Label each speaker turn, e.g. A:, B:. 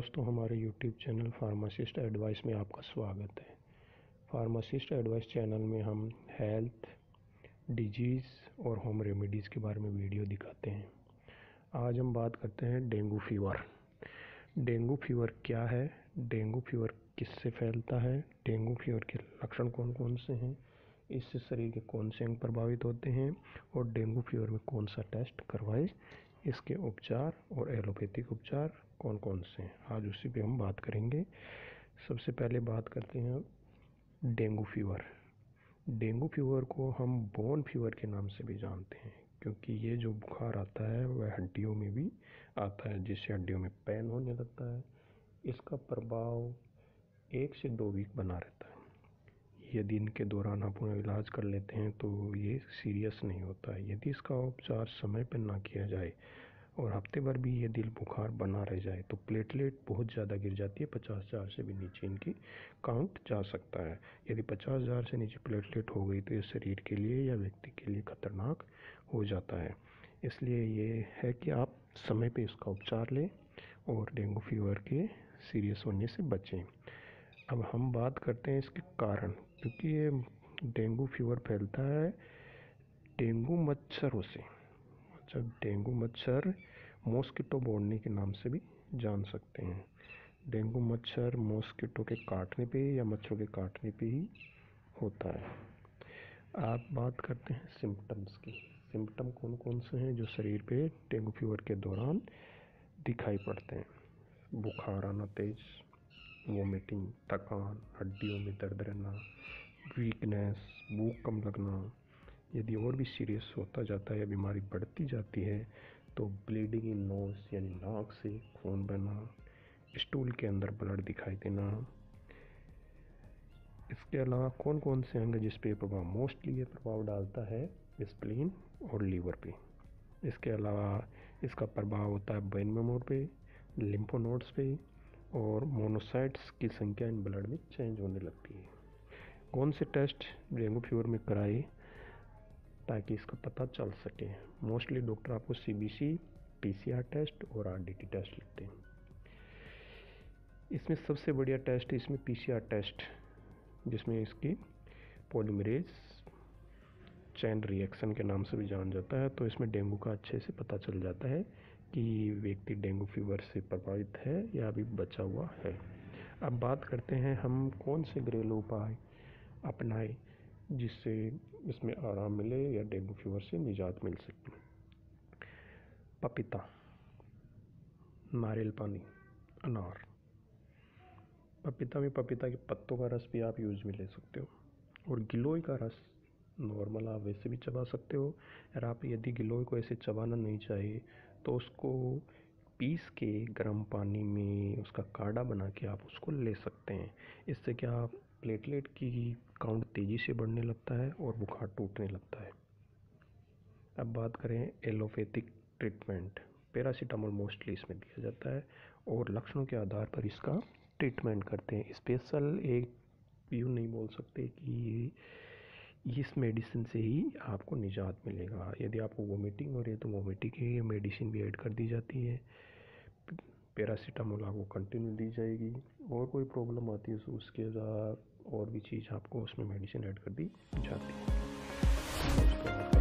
A: दोस्तों हमारे YouTube channel pharmacist advice में आपका स्वागत है फार्मासिस्ट एडवाइस चैनल में हम हेल्थ डिजीज़ और होम रेमेडीज़ के बारे में वीडियो दिखाते हैं आज हम बात करते हैं डेंगू फीवर डेंगू फीवर क्या है डेंगू फीवर किससे फैलता है डेंगू फीवर के लक्षण कौन कौन से हैं इससे शरीर के कौन से अंग प्रभावित होते हैं और डेंगू फीवर में कौन सा टेस्ट करवाए इसके उपचार और एलोपैथिक उपचार कौन कौन से हैं आज उसी पे हम बात करेंगे सबसे पहले बात करते हैं डेंगू फीवर डेंगू फीवर को हम बोन फीवर के नाम से भी जानते हैं क्योंकि ये जो बुखार आता है वह हड्डियों में भी आता है जिससे हड्डियों में पैन होने लगता है इसका प्रभाव एक से दो वीक बना रहता है दिन के दौरान आप उन्हें इलाज कर लेते हैं तो ये सीरियस नहीं होता है यदि इसका उपचार समय पर ना किया जाए और हफ्ते भर भी ये दिल बुखार बना रह जाए तो प्लेटलेट बहुत ज़्यादा गिर जाती है पचास हज़ार से भी नीचे इनकी काउंट जा सकता है यदि पचास हज़ार से नीचे प्लेटलेट हो गई तो ये शरीर के लिए या व्यक्ति के लिए खतरनाक हो जाता है इसलिए ये है कि आप समय पे इसका उपचार लें और डेंगू फीवर के सीरियस होने से बचें अब हम बात करते हैं इसके कारण क्योंकि ये डेंगू फीवर फैलता है डेंगू मच्छरों से अच्छा डेंगू मच्छर मॉस्किटो बोर्डने के नाम से भी जान सकते हैं डेंगू मच्छर मॉस्किटो के काटने पे या मच्छरों के काटने पे ही होता है आप बात करते हैं सिम्टम्स की सिम्टम कौन कौन से हैं जो शरीर पे डेंगू फीवर के दौरान दिखाई पड़ते हैं बुखार आना तेज़ वोमिटिंग थकान हड्डियों में दर्द रहना वीकनेस भूख कम लगना यदि और भी सीरियस होता जाता है या बीमारी बढ़ती जाती है तो ब्लीडिंग इन नोज यानी नाक से खून बहना स्टूल के अंदर ब्लड दिखाई देना इसके अलावा कौन कौन से अंग जिस पे प्रभाव मोस्टली ये प्रभाव डालता है स्प्लीन और लीवर पे इसके अलावा इसका प्रभाव होता है ब्रेन मेमोर पे लिम्फोनोड्स पे और मोनोसाइट्स की संख्या इन ब्लड में चेंज होने लगती है कौन से टेस्ट डेंगू फीवर में कराए ताकि इसका पता चल सके मोस्टली डॉक्टर आपको C B C P C R test और आर डी टी टेस्ट लिखते हैं इसमें सबसे बढ़िया टेस्ट इसमें पी सी आर टेस्ट जिसमें इसकी पोलिमरेज चैन रिएक्शन के नाम से भी जाना जाता है तो इसमें डेंगू का अच्छे से पता चल जाता है कि व्यक्ति डेंगू फीवर से प्रभावित है या अभी बचा हुआ है अब बात करते हैं हम कौन से घरेलू उपाय अपनाएं जिससे इसमें आराम मिले या डेंगू फीवर से निजात मिल सके पपीता नारियल पानी अनार पपीता में पपीता के पत्तों का रस भी आप यूज में ले सकते हो और गिलोय का रस नॉर्मल आप वैसे भी चबा सकते हो और आप यदि गिलोय को ऐसे चबाना नहीं चाहिए तो उसको पीस के गर्म पानी में उसका काढ़ा बना के आप उसको ले सकते हैं इससे क्या प्लेटलेट की काउंट तेज़ी से बढ़ने लगता है और बुखार टूटने लगता है अब बात करें एलोपैथिक ट्रीटमेंट पैरासीटामोल मोस्टली इसमें दिया जाता है और लक्षणों के आधार पर इसका ट्रीटमेंट करते हैं स्पेशल एक यूँ नहीं बोल सकते कि इस मेडिसिन से ही आपको निजात मिलेगा यदि आपको वोमिटिंग हो रही है तो वोमिटिंग की मेडिसिन भी ऐड कर दी जाती है पैरासीटामोल आपको कंटिन्यू दी जाएगी और कोई प्रॉब्लम आती है तो उसके और भी चीज़ आपको उसमें मेडिसिन ऐड कर दी जाती है